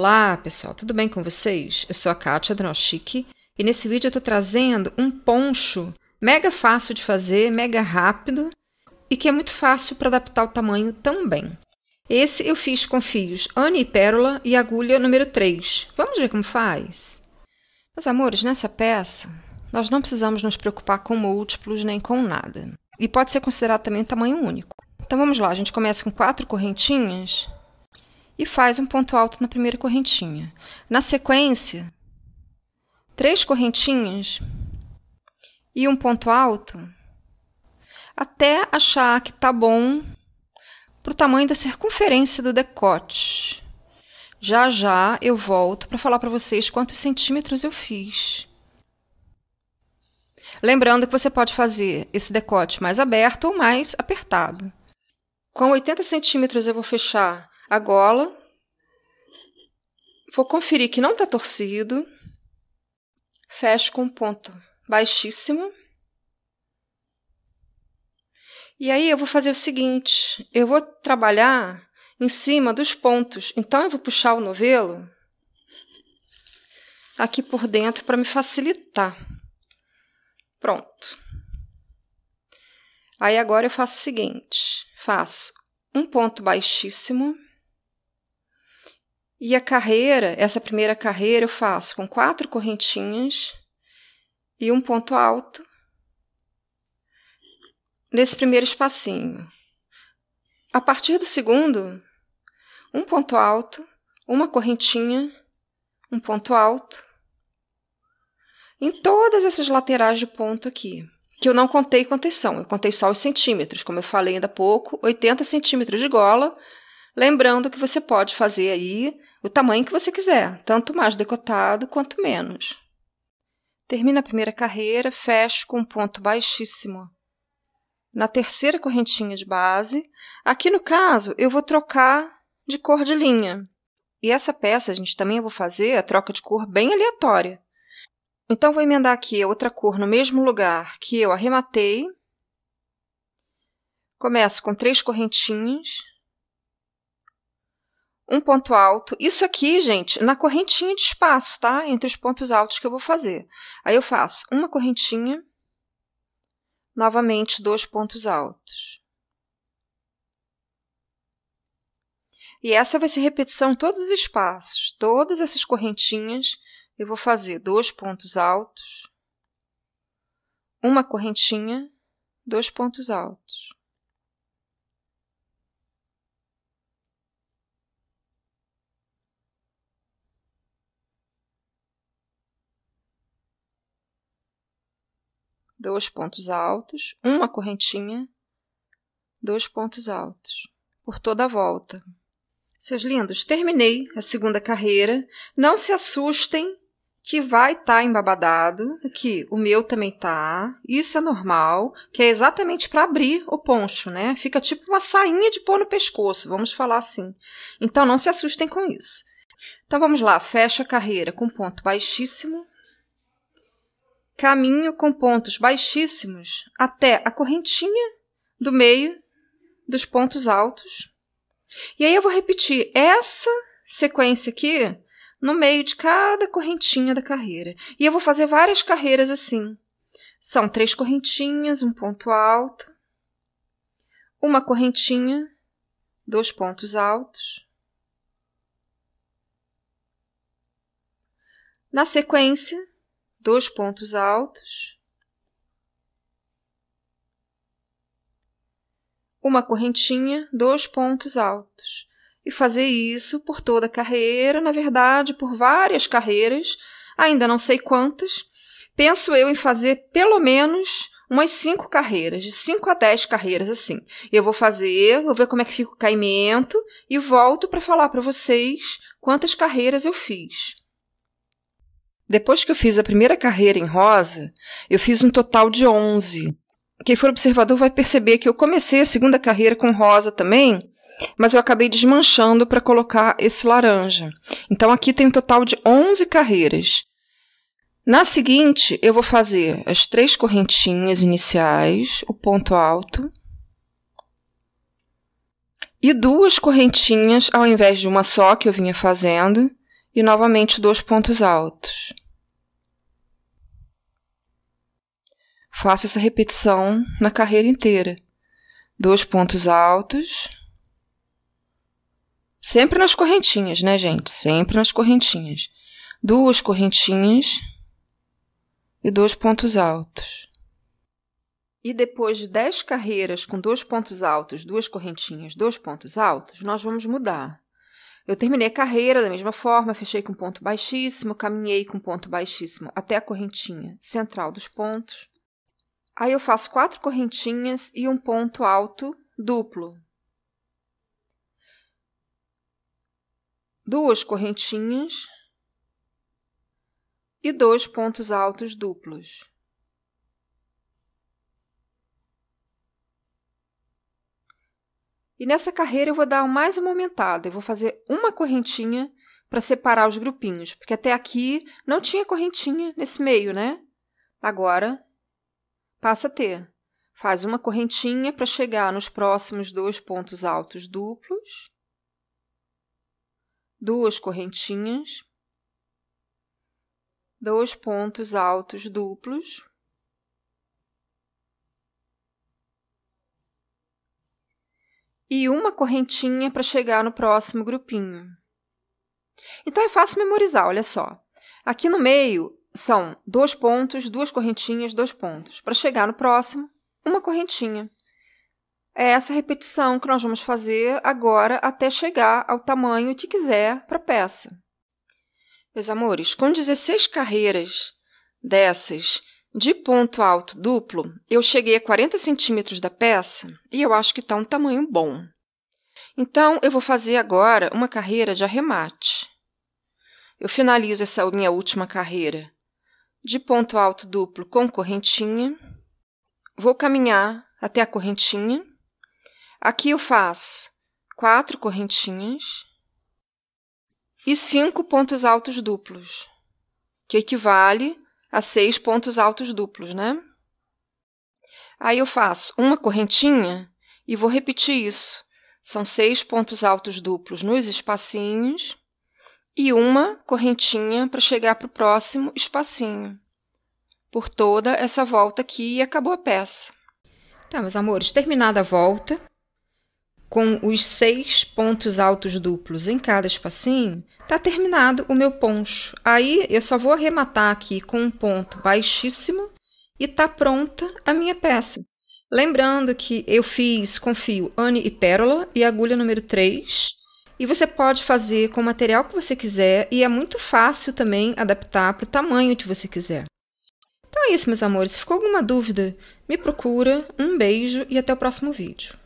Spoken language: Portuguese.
Olá pessoal, tudo bem com vocês? Eu sou a Kátia Dranoschik e nesse vídeo eu estou trazendo um poncho mega fácil de fazer, mega rápido e que é muito fácil para adaptar o tamanho também. Esse eu fiz com fios Anne e Pérola e agulha número 3. Vamos ver como faz? Meus amores, nessa peça nós não precisamos nos preocupar com múltiplos nem com nada. E pode ser considerado também tamanho único. Então vamos lá, a gente começa com quatro correntinhas e faz um ponto alto na primeira correntinha. Na sequência, três correntinhas e um ponto alto até achar que tá bom pro tamanho da circunferência do decote. Já já eu volto para falar para vocês quantos centímetros eu fiz. Lembrando que você pode fazer esse decote mais aberto ou mais apertado. Com 80 centímetros eu vou fechar a gola. Vou conferir que não está torcido. Fecho com um ponto baixíssimo. E aí eu vou fazer o seguinte, eu vou trabalhar em cima dos pontos. Então eu vou puxar o novelo aqui por dentro para me facilitar. Pronto. Aí agora eu faço o seguinte, faço um ponto baixíssimo. E a carreira, essa primeira carreira eu faço com quatro correntinhas e um ponto alto nesse primeiro espacinho. A partir do segundo, um ponto alto, uma correntinha, um ponto alto. Em todas essas laterais de ponto aqui, que eu não contei quantas são, eu contei só os centímetros, como eu falei ainda há pouco, 80 centímetros de gola. Lembrando que você pode fazer aí o tamanho que você quiser, tanto mais decotado quanto menos. Termina a primeira carreira, fecho com um ponto baixíssimo. Na terceira correntinha de base, aqui no caso eu vou trocar de cor de linha. E essa peça a gente também vou fazer a troca de cor bem aleatória. Então vou emendar aqui a outra cor no mesmo lugar que eu arrematei. Começo com três correntinhas, um ponto alto. Isso aqui, gente, na correntinha de espaço, tá? Entre os pontos altos que eu vou fazer. Aí eu faço uma correntinha, novamente dois pontos altos. E essa vai ser repetição em todos os espaços. Todas essas correntinhas eu vou fazer dois pontos altos, uma correntinha, dois pontos altos. dois pontos altos, uma correntinha, dois pontos altos, por toda a volta. Seus lindos, terminei a segunda carreira. Não se assustem que vai estar tá embabadado, que o meu também tá. Isso é normal, que é exatamente para abrir o poncho, né? Fica tipo uma sainha de pôr no pescoço, vamos falar assim. Então não se assustem com isso. Então vamos lá, fecha a carreira com ponto baixíssimo, caminho com pontos baixíssimos até a correntinha do meio dos pontos altos. E aí eu vou repetir essa sequência aqui no meio de cada correntinha da carreira. E eu vou fazer várias carreiras assim. São três correntinhas, um ponto alto, uma correntinha, dois pontos altos. Na sequência, dois pontos altos, uma correntinha, dois pontos altos. E fazer isso por toda a carreira, na verdade, por várias carreiras, ainda não sei quantas. Penso eu em fazer pelo menos umas cinco carreiras, de cinco a dez carreiras assim. Eu vou fazer, vou ver como é que fica o caimento e volto para falar para vocês quantas carreiras eu fiz. Depois que eu fiz a primeira carreira em rosa, eu fiz um total de 11. Quem for observador vai perceber que eu comecei a segunda carreira com rosa também, mas eu acabei desmanchando para colocar esse laranja. Então aqui tem um total de 11 carreiras. Na seguinte, eu vou fazer as três correntinhas iniciais, o ponto alto, e duas correntinhas ao invés de uma só que eu vinha fazendo, e novamente dois pontos altos. Faço essa repetição na carreira inteira. Dois pontos altos. Sempre nas correntinhas, né, gente? Sempre nas correntinhas. Duas correntinhas e dois pontos altos. E depois de 10 carreiras com dois pontos altos, duas correntinhas, dois pontos altos, nós vamos mudar. Eu terminei a carreira da mesma forma, fechei com ponto baixíssimo, caminhei com ponto baixíssimo até a correntinha central dos pontos. Aí eu faço quatro correntinhas e um ponto alto duplo. Duas correntinhas e dois pontos altos duplos. E nessa carreira eu vou dar mais uma aumentada, eu vou fazer uma correntinha para separar os grupinhos, porque até aqui não tinha correntinha nesse meio, né? Agora passa a ter. Faz uma correntinha para chegar nos próximos dois pontos altos duplos, duas correntinhas, dois pontos altos duplos, e uma correntinha para chegar no próximo grupinho. Então é fácil memorizar, olha só. Aqui no meio são dois pontos, duas correntinhas, dois pontos. Para chegar no próximo, uma correntinha. É essa repetição que nós vamos fazer agora até chegar ao tamanho que quiser para a peça. Meus amores, com 16 carreiras dessas de ponto alto duplo, eu cheguei a 40 centímetros da peça e eu acho que está um tamanho bom. Então, eu vou fazer agora uma carreira de arremate. Eu finalizo essa minha última carreira de ponto alto duplo com correntinha. Vou caminhar até a correntinha. Aqui eu faço quatro correntinhas e cinco pontos altos duplos, que equivale a seis pontos altos duplos, né? Aí eu faço uma correntinha e vou repetir isso. São seis pontos altos duplos nos espacinhos e uma correntinha para chegar para o próximo espacinho. Por toda essa volta aqui e acabou a peça. Tá, meus amores, terminada a volta, com os seis pontos altos duplos em cada espacinho, tá terminado o meu poncho. Aí eu só vou arrematar aqui com um ponto baixíssimo e tá pronta a minha peça. Lembrando que eu fiz com fio Anne e Pérola e agulha número 3. E você pode fazer com o material que você quiser e é muito fácil também adaptar para o tamanho que você quiser. Então é isso, meus amores. Se ficou alguma dúvida, me procura. Um beijo e até o próximo vídeo.